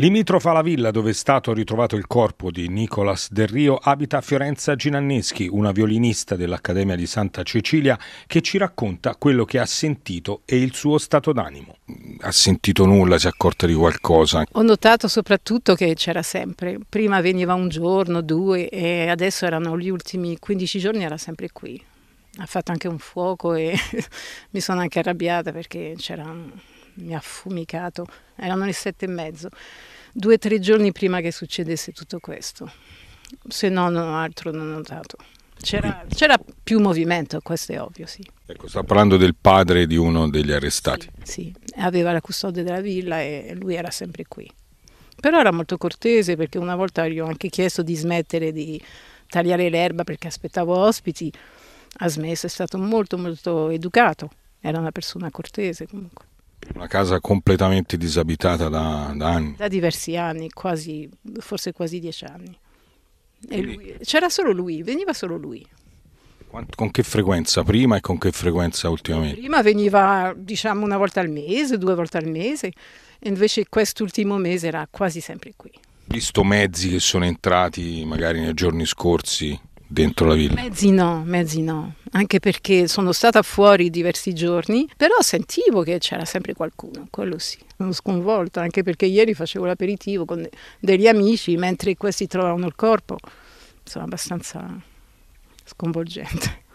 Limitrofa la villa dove è stato ritrovato il corpo di Nicolas Del Rio abita Fiorenza Ginanneschi, una violinista dell'Accademia di Santa Cecilia che ci racconta quello che ha sentito e il suo stato d'animo. Mm, ha sentito nulla, si è accorta di qualcosa? Ho notato soprattutto che c'era sempre, prima veniva un giorno, due e adesso erano gli ultimi 15 giorni era sempre qui. Ha fatto anche un fuoco e mi sono anche arrabbiata perché c'era mi ha affumicato. erano le sette e mezzo, due o tre giorni prima che succedesse tutto questo, se no, no altro non ho notato. C'era, c'era, più movimento, questo è ovvio, sì. Ecco, sta parlando del padre di uno degli arrestati. Sì, sì, aveva la custode della villa e lui era sempre qui. Però era molto cortese perché una volta gli ho anche chiesto di smettere di tagliare l'erba perché aspettavo ospiti. Ha smesso, è stato molto molto educato, era una persona cortese comunque. Una casa completamente disabitata da, da anni. Da diversi anni, quasi, forse quasi dieci anni. Lui, c'era solo lui, veniva solo lui. Con che frequenza prima e con che frequenza ultimamente? Prima veniva diciamo una volta al mese, due volte al mese, e invece quest'ultimo mese era quasi sempre qui. Visto mezzi che sono entrati magari nei giorni scorsi dentro la villa? Mezzi no, mezzi no, anche perché sono stata fuori diversi giorni, però sentivo che c'era sempre qualcuno, quello sì. Sono sconvolta, anche perché ieri facevo l'aperitivo con degli amici, mentre questi trovavano il corpo, insomma abbastanza sconvolgente.